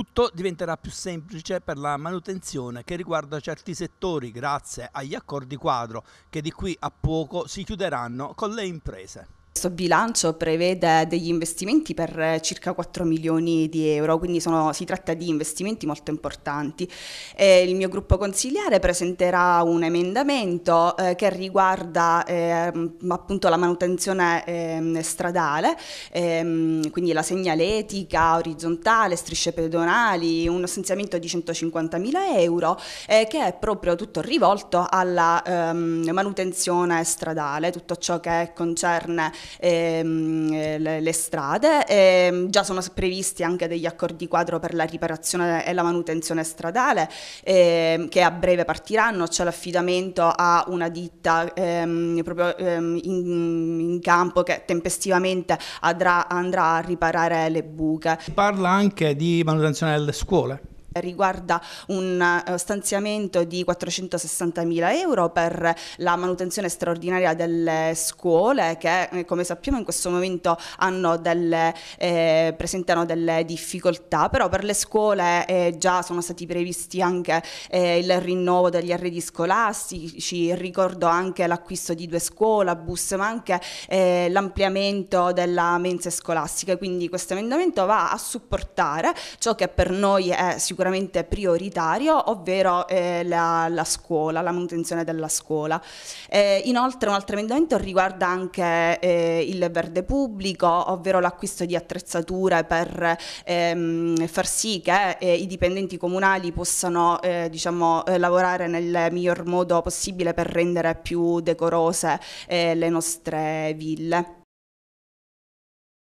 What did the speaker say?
Tutto diventerà più semplice per la manutenzione che riguarda certi settori grazie agli accordi quadro che di qui a poco si chiuderanno con le imprese. Questo bilancio prevede degli investimenti per eh, circa 4 milioni di euro, quindi sono, si tratta di investimenti molto importanti. Eh, il mio gruppo consigliare presenterà un emendamento eh, che riguarda eh, appunto la manutenzione ehm, stradale, ehm, quindi la segnaletica orizzontale, strisce pedonali, uno stanziamento di 150 mila euro eh, che è proprio tutto rivolto alla ehm, manutenzione stradale, tutto ciò che concerne ehm, eh, le, le, strade, e ehm, già sono previsti anche degli accordi quadro per la riparazione e la manutenzione stradale ehm, che a breve partiranno, c'è l'affidamento a una ditta ehm, proprio ehm, in, in, campo che tempestivamente andrà, andrà a riparare le buche. Si parla anche di manutenzione delle scuole riguarda un eh, stanziamento di 460 mila euro per la manutenzione straordinaria delle scuole che eh, come sappiamo in questo momento delle, eh, presentano delle difficoltà, però per le scuole eh, già sono stati previsti anche eh, il rinnovo degli arredi scolastici, ricordo anche l'acquisto di due scuole bus ma anche eh, l'ampliamento della mensa scolastica, quindi questo emendamento va a supportare ciò che per noi è sicuramente sicuramente prioritario, ovvero eh, la, la, scuola, la manutenzione della scuola. Eh, inoltre un altro emendamento riguarda anche eh, il verde pubblico, ovvero l'acquisto di attrezzature per ehm, far sì che eh, i dipendenti comunali possano eh, diciamo, eh, lavorare nel miglior modo possibile per rendere più decorose le nostre ville.